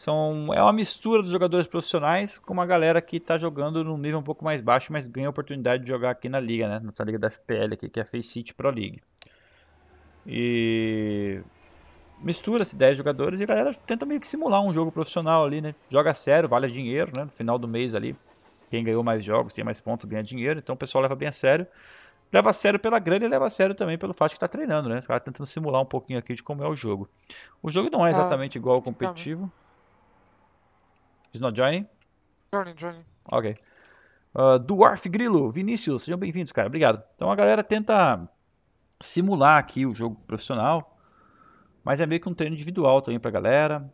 São, é uma mistura dos jogadores profissionais com uma galera que está jogando num nível um pouco mais baixo, mas ganha a oportunidade de jogar aqui na liga, né? Nossa liga da FPL aqui, que é a Face City Pro League. E mistura-se 10 jogadores e a galera tenta meio que simular um jogo profissional ali, né? Joga sério, vale dinheiro, né? No final do mês ali, quem ganhou mais jogos, tem mais pontos, ganha dinheiro. Então o pessoal leva bem a sério. Leva a sério pela grana e leva a sério também pelo fato de estar tá treinando, né? Os caras tentando simular um pouquinho aqui de como é o jogo. O jogo não é tá. exatamente ah, igual ao tá competitivo. He's not joining? Joining, joining. Ok. Uh, ah, Duarf Grilo, Vinícius, sejam bem-vindos, cara. Obrigado. Então a galera tenta simular aqui o jogo profissional, mas é meio que um treino individual também pra galera.